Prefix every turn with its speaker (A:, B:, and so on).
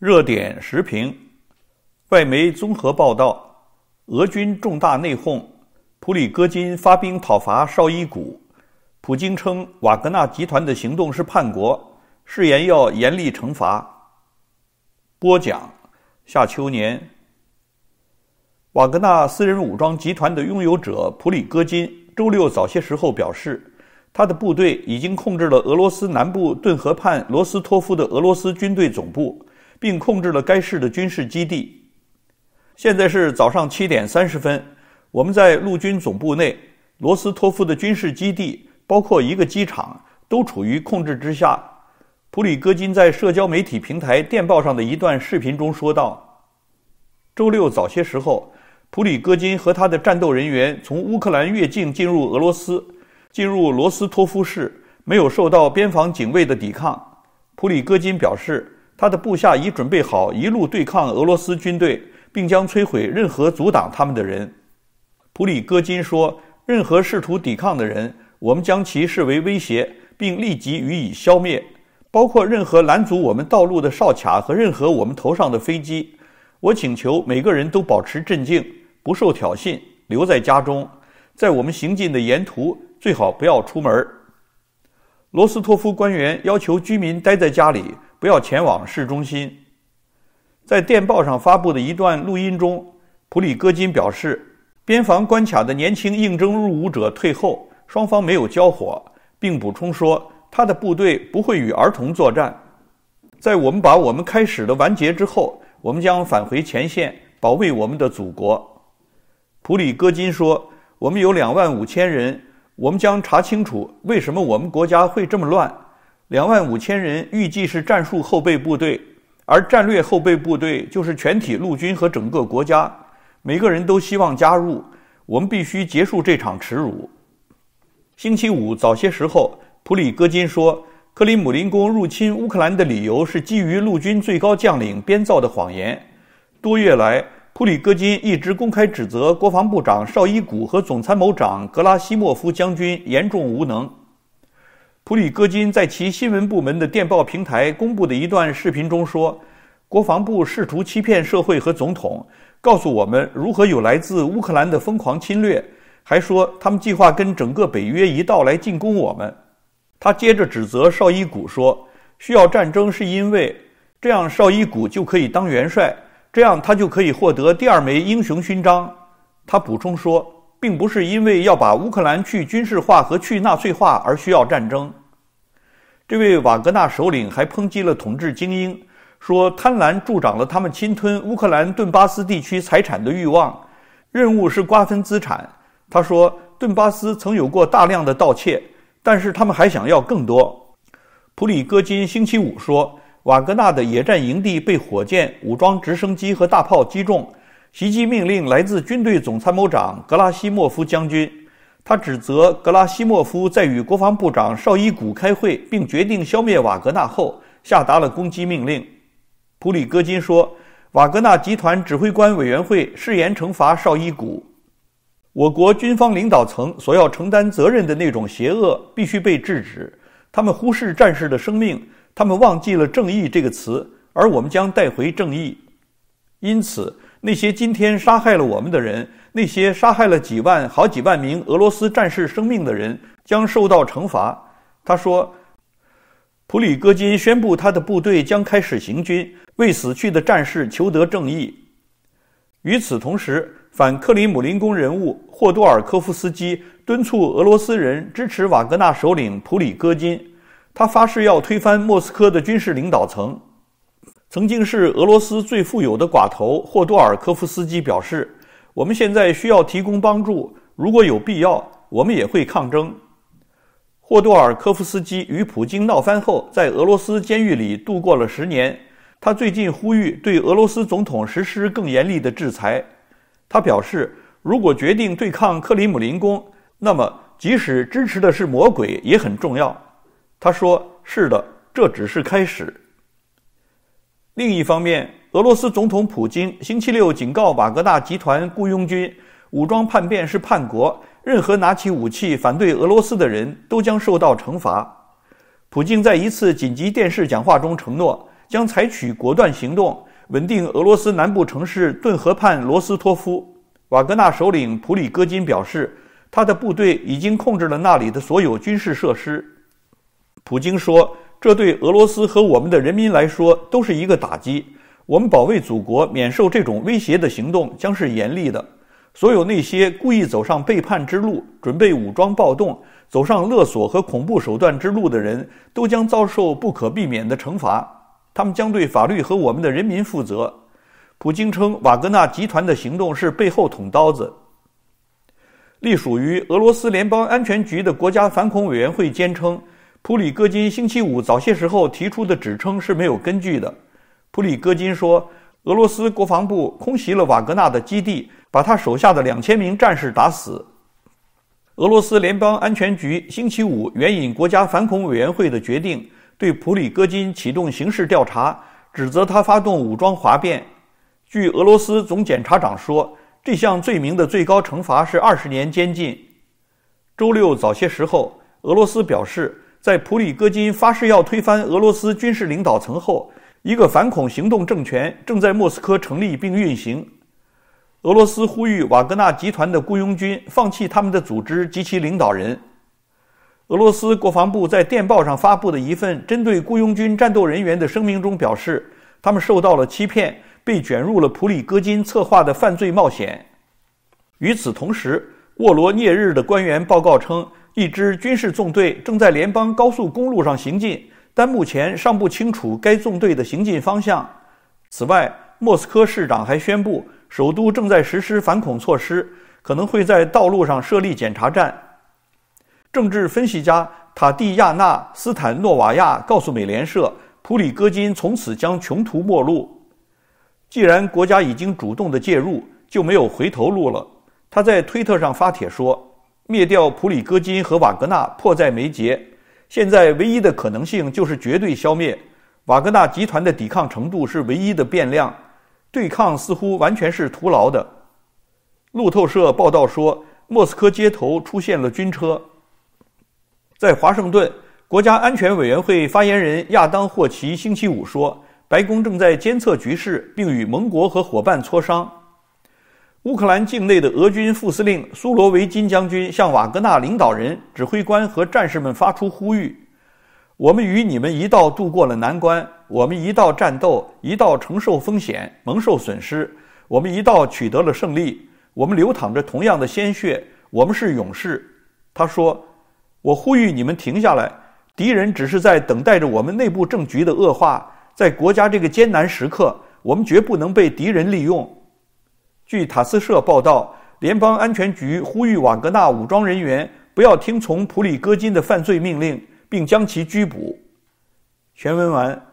A: 热点时评，外媒综合报道：俄军重大内讧，普里戈金发兵讨伐绍伊古，普京称瓦格纳集团的行动是叛国，誓言要严厉惩罚。播讲夏秋年，瓦格纳私人武装集团的拥有者普里戈金，周六早些时候表示，他的部队已经控制了俄罗斯南部顿河畔罗斯托夫的俄罗斯军队总部。并控制了该市的军事基地。现在是早上七点三十分，我们在陆军总部内、罗斯托夫的军事基地，包括一个机场，都处于控制之下。普里戈金在社交媒体平台电报上的一段视频中说道：“周六早些时候，普里戈金和他的战斗人员从乌克兰越境进入俄罗斯，进入罗斯托夫市，没有受到边防警卫的抵抗。”普里戈金表示。他的部下已准备好一路对抗俄罗斯军队，并将摧毁任何阻挡他们的人。普里戈金说：“任何试图抵抗的人，我们将其视为威胁，并立即予以消灭，包括任何拦阻我们道路的哨卡和任何我们头上的飞机。”我请求每个人都保持镇静，不受挑衅，留在家中，在我们行进的沿途最好不要出门。罗斯托夫官员要求居民待在家里。不要前往市中心。在电报上发布的一段录音中，普里戈金表示，边防关卡的年轻应征入伍者退后，双方没有交火，并补充说，他的部队不会与儿童作战。在我们把我们开始的完结之后，我们将返回前线保卫我们的祖国。普里戈金说，我们有两万五千人，我们将查清楚为什么我们国家会这么乱。两万五千人预计是战术后备部队，而战略后备部队就是全体陆军和整个国家。每个人都希望加入。我们必须结束这场耻辱。星期五早些时候，普里戈金说：“克里姆林宫入侵乌克兰的理由是基于陆军最高将领编造的谎言。”多月来，普里戈金一直公开指责国防部长绍伊古和总参谋长格拉西莫夫将军严重无能。普里戈金在其新闻部门的电报平台公布的一段视频中说：“国防部试图欺骗社会和总统，告诉我们如何有来自乌克兰的疯狂侵略，还说他们计划跟整个北约一道来进攻我们。”他接着指责绍伊古说：“需要战争是因为这样绍伊古就可以当元帅，这样他就可以获得第二枚英雄勋章。”他补充说。并不是因为要把乌克兰去军事化和去纳粹化而需要战争。这位瓦格纳首领还抨击了统治精英，说贪婪助长了他们侵吞乌克兰顿巴斯地区财产的欲望。任务是瓜分资产。他说，顿巴斯曾有过大量的盗窃，但是他们还想要更多。普里戈金星期五说，瓦格纳的野战营地被火箭、武装直升机和大炮击中。袭击命令来自军队总参谋长格拉西莫夫将军。他指责格拉西莫夫在与国防部长绍伊古开会并决定消灭瓦格纳后下达了攻击命令。普里戈金说：“瓦格纳集团指挥官委员会誓言惩罚绍伊古。我国军方领导层所要承担责任的那种邪恶必须被制止。他们忽视战士的生命，他们忘记了正义这个词，而我们将带回正义。因此。”那些今天杀害了我们的人，那些杀害了几万、好几万名俄罗斯战士生命的人，将受到惩罚。他说，普里戈金宣布他的部队将开始行军，为死去的战士求得正义。与此同时，反克里姆林宫人物霍多尔科夫斯基敦促俄罗斯人支持瓦格纳首领普里戈金，他发誓要推翻莫斯科的军事领导层。曾经是俄罗斯最富有的寡头霍多尔科夫斯基表示：“我们现在需要提供帮助，如果有必要，我们也会抗争。”霍多尔科夫斯基与普京闹翻后，在俄罗斯监狱里度过了十年。他最近呼吁对俄罗斯总统实施更严厉的制裁。他表示：“如果决定对抗克里姆林宫，那么即使支持的是魔鬼也很重要。”他说：“是的，这只是开始。”另一方面，俄罗斯总统普京星期六警告瓦格纳集团雇佣军，武装叛变是叛国，任何拿起武器反对俄罗斯的人都将受到惩罚。普京在一次紧急电视讲话中承诺，将采取果断行动稳定俄罗斯南部城市顿河畔罗斯托夫。瓦格纳首领普里戈金表示，他的部队已经控制了那里的所有军事设施。普京说。这对俄罗斯和我们的人民来说都是一个打击。我们保卫祖国免受这种威胁的行动将是严厉的。所有那些故意走上背叛之路、准备武装暴动、走上勒索和恐怖手段之路的人，都将遭受不可避免的惩罚。他们将对法律和我们的人民负责。普京称瓦格纳集团的行动是背后捅刀子。隶属于俄罗斯联邦安全局的国家反恐委员会坚称。普里戈金星期五早些时候提出的指称是没有根据的，普里戈金说，俄罗斯国防部空袭了瓦格纳的基地，把他手下的两千名战士打死。俄罗斯联邦安全局星期五援引国家反恐委员会的决定，对普里戈金启动刑事调查，指责他发动武装哗变。据俄罗斯总检察长说，这项罪名的最高惩罚是二十年监禁。周六早些时候，俄罗斯表示。在普里戈金发誓要推翻俄罗斯军事领导层后，一个反恐行动政权正在莫斯科成立并运行。俄罗斯呼吁瓦格纳集团的雇佣军放弃他们的组织及其领导人。俄罗斯国防部在电报上发布的一份针对雇佣军战斗人员的声明中表示，他们受到了欺骗，被卷入了普里戈金策划的犯罪冒险。与此同时，沃罗涅日的官员报告称。一支军事纵队正在联邦高速公路上行进，但目前尚不清楚该纵队的行进方向。此外，莫斯科市长还宣布，首都正在实施反恐措施，可能会在道路上设立检查站。政治分析家塔蒂亚娜·斯坦诺瓦亚告诉美联社，普里戈金从此将穷途末路。既然国家已经主动的介入，就没有回头路了。他在推特上发帖说。灭掉普里戈金和瓦格纳迫在眉睫，现在唯一的可能性就是绝对消灭。瓦格纳集团的抵抗程度是唯一的变量，对抗似乎完全是徒劳的。路透社报道说，莫斯科街头出现了军车。在华盛顿，国家安全委员会发言人亚当·霍奇星期五说，白宫正在监测局势，并与盟国和伙伴磋商。乌克兰境内的俄军副司令苏罗维金将军向瓦格纳领导人、指挥官和战士们发出呼吁：“我们与你们一道度过了难关，我们一道战斗，一道承受风险、蒙受损失，我们一道取得了胜利，我们流淌着同样的鲜血，我们是勇士。”他说：“我呼吁你们停下来，敌人只是在等待着我们内部政局的恶化，在国家这个艰难时刻，我们绝不能被敌人利用。”据塔斯社报道，联邦安全局呼吁瓦格纳武装人员不要听从普里戈金的犯罪命令，并将其拘捕。全文完。